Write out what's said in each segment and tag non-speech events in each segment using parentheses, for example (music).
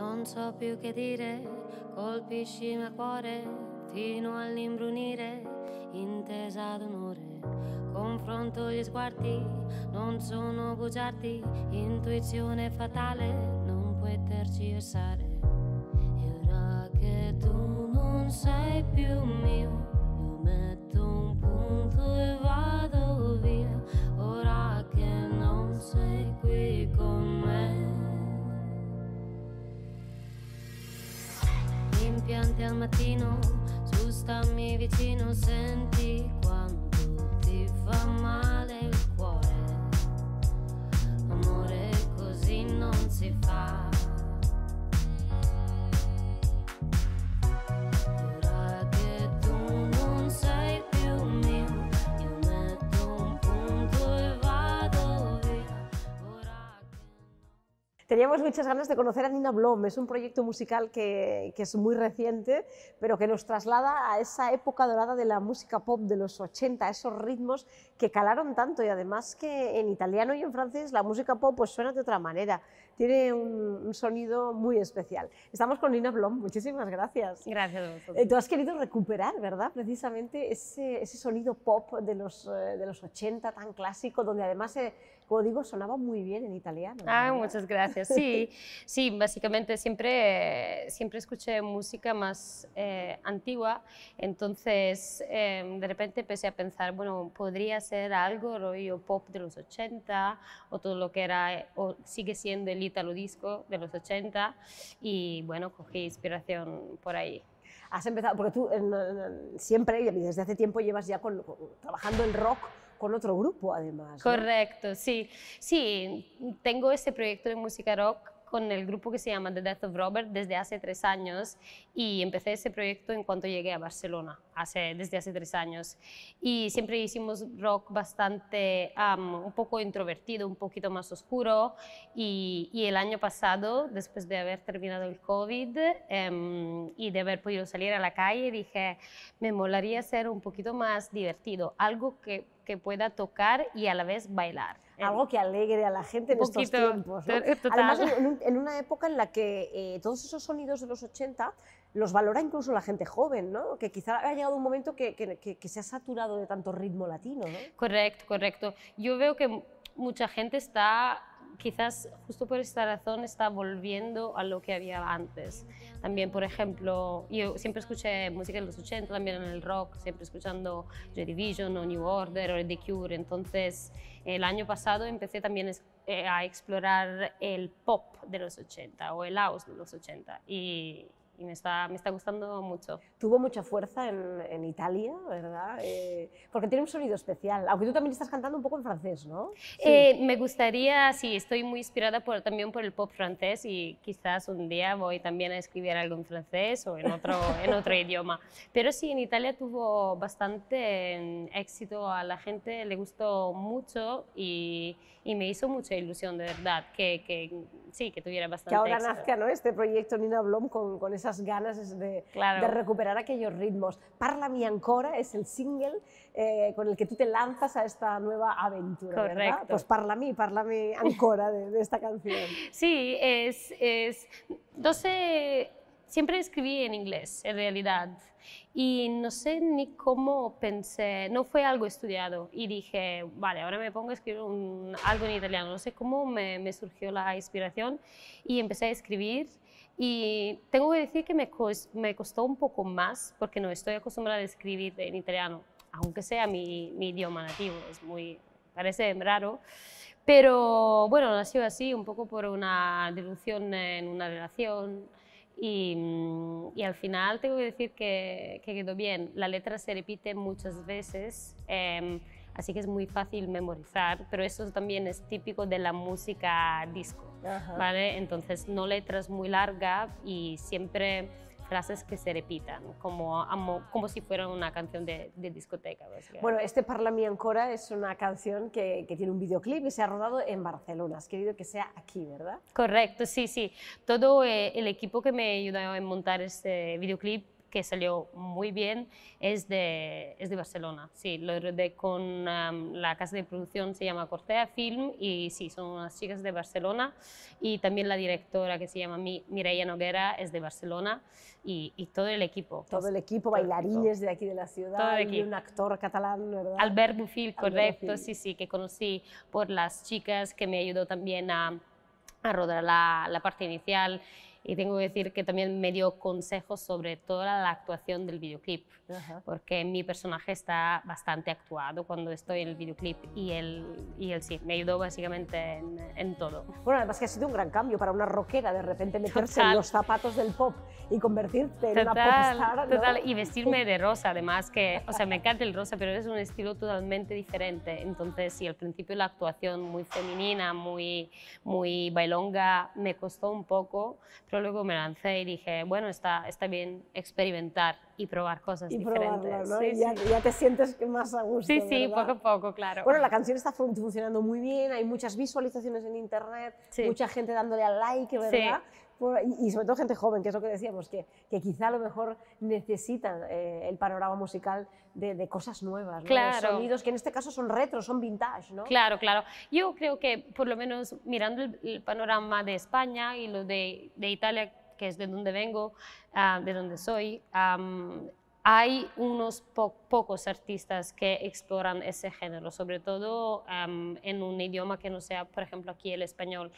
non so più che dire, colpiscimi a cuore fino all'imbrunire, intesa d'onore. Confronto gli sguardi, non sono bugiardi, intuizione fatale, non puoi tergiversare. E ora che tu non sei più mio, io metto un al mattino, su stammi vicino, senti Teníamos muchas ganas de conocer a Nina Blom, es un proyecto musical que, que, es muy reciente, pero que nos traslada a esa época dorada de la música pop de los 80, esos ritmos que calaron tanto y además que en italiano y en francés la música pop pues suena de otra manera, tiene un, sonido muy especial. Estamos con Nina Blom, muchísimas gracias. Gracias a vosotros. Eh, tú has querido recuperar, ¿verdad? Precisamente ese, ese sonido pop de los, eh, de los 80 tan clásico, donde además... se... Eh, código sonaba muy bien en italiano. Ah, muchas gracias. Sí, (laughs) sí, básicamente siempre, siempre escuché música más eh, antigua, entonces em, de repente empecé a pensar, bueno, podría ser algo rollo pop de los 80 o todo lo que era, o sigue siendo el italo disco de los 80 y bueno, cogí inspiración por ahí has empezado, porque tú siempre y desde hace tiempo llevas ya trabajando en rock con otro grupo además. Correcto, sí. Sí, tengo ese proyecto de música rock con el grupo que se llama The Death of Robert desde hace tres años y empecé ese proyecto en cuanto llegué a Barcelona, hace, desde hace tres años. Y siempre hicimos rock bastante, un poco introvertido, un poquito más oscuro y, el año pasado, después de haber terminado el COVID em, y de haber podido salir a la calle, dije, me molaría ser un poquito más divertido, algo que que pueda tocar y a la vez bailar. Algo que alegre a la gente en estos tiempos. Además, en, una época en la que eh, todos esos sonidos de los 80 los valora incluso la gente joven, ¿no? Que quizá ha llegado un momento que, se ha saturado de tanto ritmo latino, Correcto, correcto. Yo veo que mucha gente está quizás justo por esta razón está volviendo a lo que había antes. También, por ejemplo, yo siempre escuché música de los 80, también en el rock, siempre escuchando Joy Division o New Order o The Cure. Entonces, el año pasado empecé también eh, a explorar el pop de los 80 o el house de los 80 y, y me está, me está gustando mucho. Tuvo mucha fuerza en, en Italia, ¿verdad? Eh, porque tiene un sonido especial, aunque tú también estás cantando un poco en francés, ¿no? Eh, me gustaría, sí, estoy muy inspirada por, también por el pop francés y quizás un día voy también a escribir algo en francés o en otro, (laughs) en otro idioma. Pero sí, en Italia tuvo bastante mm, éxito, a la gente le gustó mucho y, y me hizo mucha ilusión, de verdad, que, que mm, sí, que tuviera bastante que ahora nazca ¿no? este proyecto Nina Blom con, con esa ganas de, recuperar aquellos ritmos. Parla mi ancora es el single eh, con el que tú te lanzas a esta nueva aventura, Correcto. ¿verdad? Pues parla mi ancora de, esta canción. Sí, es, 12 siempre escribí en inglés, en realidad. Y no sé ni cómo pensé, no fue algo estudiado. Y dije, vale, ahora me pongo a escribir algo en italiano. No sé cómo me, me, surgió la inspiración y empecé a escribir. Y tengo que decir que me, me costó un poco más porque no estoy acostumbrada a escribir en italiano, aunque sea mi, mi idioma nativo, es muy, parece raro. Pero bueno, ha sido así, un poco por una dilución en una relación. Y, mm, y, al final tengo que decir que, quedó bien. La letra se repite muchas veces. Em, así que es muy fácil memorizar, pero eso también es típico de la música disco, ¿vale? Entonces no letras muy largas y siempre frases que se repitan, como, como si fuera una canción de, discoteca. Bueno, este Mí Ancora es una canción que, que, tiene un videoclip y se ha rodado en Barcelona. Has querido que sea aquí, ¿verdad? Correcto, sí, sí. Todo eh, el equipo que me ayudó a montar este videoclip que salió muy bien, es de, de Barcelona. Sí, lo rodé con la casa de producción, se llama Cortea Film, y sí, son unas chicas de Barcelona. Y también la directora, que se llama Mireia Noguera, es de Barcelona, y, todo el pues, equipo. Todo el equipo, bailarines de aquí de la ciudad, y un actor catalán, ¿verdad? Albert Bufil, correcto, sí, sí, que conocí por las chicas, que me ayudó también a, rodar la, la parte inicial y tengo que decir que también me dio consejos sobre toda la actuación del videoclip, porque mi personaje está bastante actuado cuando estoy en el videoclip y él, y él sí, me ayudó básicamente en, todo. Bueno, además que ha sido un gran cambio para una rockera de repente (laughs) meterse en los zapatos del pop y convertirte en una popstar. Total, y vestirme (laughs) de rosa además, que, o sea, me encanta el rosa, pero es un estilo totalmente diferente. Entonces, si al principio la actuación muy femenina, muy, muy bailonga, me costó un poco, pero luego me lancé y dije, bueno, está, está bien experimentar y probar cosas y diferentes. ya, te sientes más a gusto. Sí, sí, poco a poco, claro. Bueno, la canción está funcionando muy bien, hay muchas visualizaciones en internet, mucha gente dándole al like, ¿verdad? y sobre todo gente joven, que es lo que decíamos, que, quizá a lo mejor necesitan eh, el panorama musical de, cosas nuevas, claro. sonidos que en este caso son retro, son vintage. ¿no? Claro, claro. Yo creo que por lo menos mirando el, panorama de España y lo de, de Italia, que es de donde vengo, ah, de donde soy, hay unos pocos artistas que exploran ese género, sobre todo en un idioma que no sea, por ejemplo, aquí el español.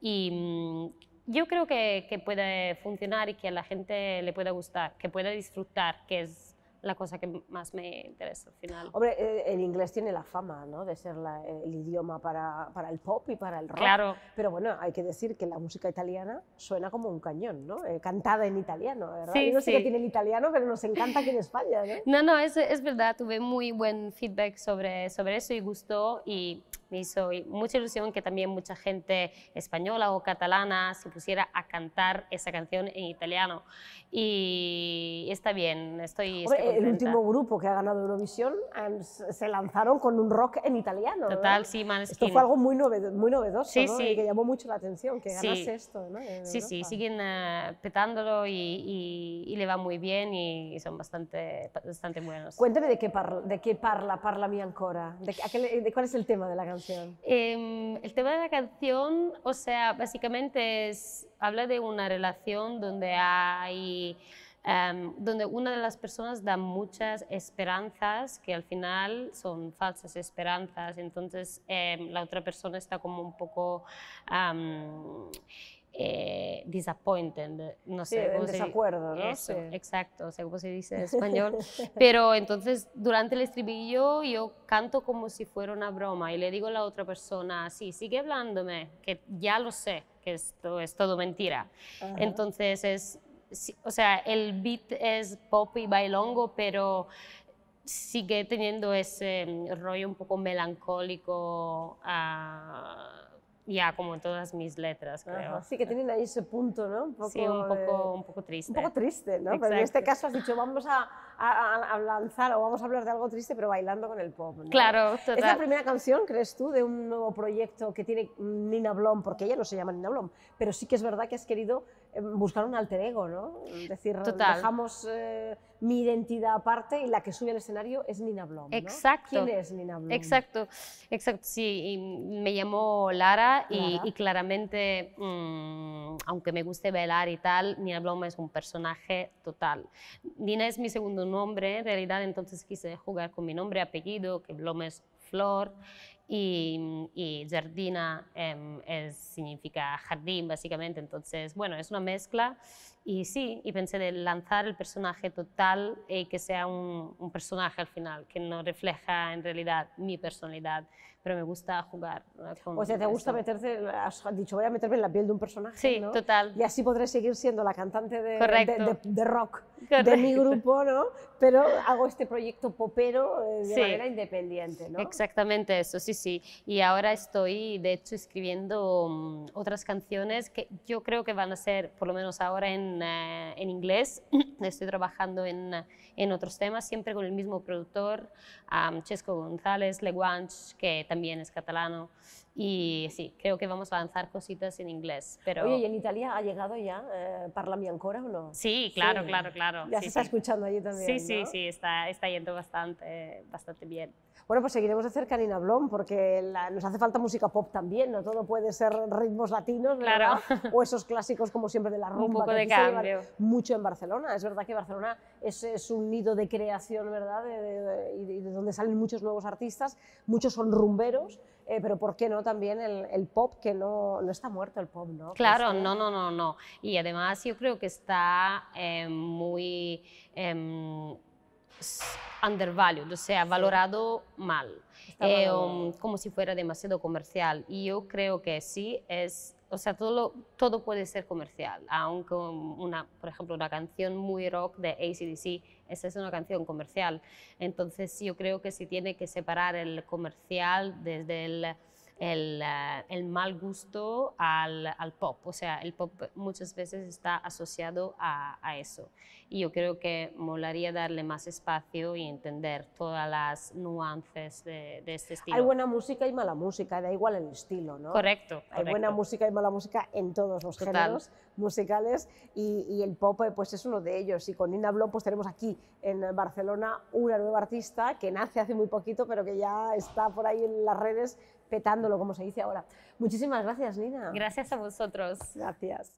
Y mm, yo creo que, que puede funcionar y que a la gente le pueda gustar, que pueda disfrutar, que es la cosa que más me interesa al final. Hombre, eh, el inglés tiene la fama ¿no? de ser eh, el idioma para, para, el pop y para el rock. Claro. Pero bueno, hay que decir que la música italiana suena como un cañón, ¿no? Eh, cantada en italiano, ¿verdad? Sí, no sé qué tiene el italiano, pero nos encanta aquí en España, ¿no? No, no, es, es verdad, tuve muy buen feedback sobre, sobre eso y gustó y me hizo mucha ilusión que también mucha gente española o catalana se pusiera a cantar esa canción en italiano. Y está bien, estoy, estoy El último grupo que ha ganado Eurovisión se lanzaron con un rock en italiano. Total, sí, Maneskin. Esto fue algo muy, muy novedoso y que llamó mucho la atención, que ganase sí. esto. Sí, sí, siguen eh, petándolo y, le va muy bien y son bastante, bastante buenos. Cuéntame de qué, parla, de qué parla, parla mi ancora, de, de cuál es el tema de la canción. Em, el tema de la canción, o sea, básicamente es, habla de una relación donde hay... Em, donde una de las personas da muchas esperanzas que al final son falsas esperanzas, entonces em, la otra persona está como un poco eh, disappointed, no sé. desacuerdo, ¿no? exacto, o se dice en (laughs) español. Pero entonces, durante el estribillo, yo canto como si fuera una broma y le digo a la otra persona, sí, sigue hablándome, que ya lo sé, que esto es todo mentira. Entonces, es, o sea, el beat es pop y bailongo, pero sigue teniendo ese mm, rollo un poco melancólico. Ah, ya como en todas mis letras, creo. sí, que tienen ahí ese punto, ¿no? Un poco sí, un poco, triste. Un poco triste, ¿no? Pero en este caso has dicho, vamos a, a, lanzar, o vamos a hablar de algo triste, pero bailando con el pop. Claro, Es la primera canción, crees tú, de un nuevo proyecto que tiene Nina Blom, porque ella no se llama Nina Blom, pero sí que es verdad que has querido eh, buscar un alter ego, ¿no? Es decir, dejamos eh, mi identidad aparte y la que sube al escenario es Nina Blom. Exacto. ¿Quién es Nina Blom? Exacto, exacto, sí. me llamo Lara, Y, claramente, mm, aunque me guste velar y tal, Nina Blom es un personaje total. Nina es mi segundo nombre, en realidad entonces quise jugar con mi nombre, apellido, que Blomes flor y, y jardina em, es, significa jardín básicamente, entonces bueno, es una mezcla y sí, y pensé de lanzar el personaje total y eh, que sea un, un, personaje al final, que no refleja en realidad mi personalidad, pero me gusta jugar. o sea, ¿te gusta meterte, has dicho, voy a meterme en la piel de un personaje? Sí, total. Y así podré seguir siendo la cantante de, de, rock de mi grupo, ¿no? Pero hago este proyecto popero eh, de manera independiente, ¿no? Exactamente, eso sí, sí. Y ahora estoy, de hecho, escribiendo mm, otras canciones que yo creo que van a ser, por lo menos ahora en, eh, en inglés, (clears throat) estoy trabajando en, en otros temas, siempre con el mismo productor, Chesco González, Leguanch, que también también es catalano. Y sí, creo que vamos a lanzar cositas en inglés. Pero... Oye, ¿y en Italia ha llegado ya eh, mi ancora o no? Sí, claro, claro, claro. Ya se está escuchando allí también. Sí, sí, sí, está, está yendo bastante, bastante bien. Bueno, pues seguiremos de cerca Nina Blom porque nos hace falta música pop también, no todo puede ser ritmos latinos, ¿verdad? Claro. O esos clásicos como siempre de la rumba. Un poco que de cambio. Mucho en Barcelona, es verdad que Barcelona es, un nido de creación, ¿verdad? y de donde salen muchos nuevos artistas, muchos son rumberos. Eh, pero ¿por qué no también el, pop, que no, está muerto el pop, ¿no? Claro, este no, no, no, no. Y además yo creo que está eh, muy em, undervalued, o sea, valorado mal, eh, um, como si fuera demasiado comercial. Y yo creo que sí, es o sea, todo, todo puede ser comercial, aunque una, por ejemplo, una canción muy rock de ACDC esa es una canción comercial. Entonces yo creo que si tiene que separar el comercial desde el eh, el, mal gusto al, pop. O sea, el pop muchas veces está asociado a, eso. Y yo creo que molaría darle más espacio y entender todas las nuances de, este estilo. Hay buena música y mala música, da igual el estilo, ¿no? Correcto. Hay buena música y mala música en todos los géneros musicales y, el pop eh, pues es uno de ellos. Y con Nina Blom pues tenemos aquí en Barcelona una nueva artista que nace hace muy poquito pero que ya está por ahí en las redes petándolo, como se dice ahora. Muchísimas gracias, Nina. Gracias a vosotros. Gracias.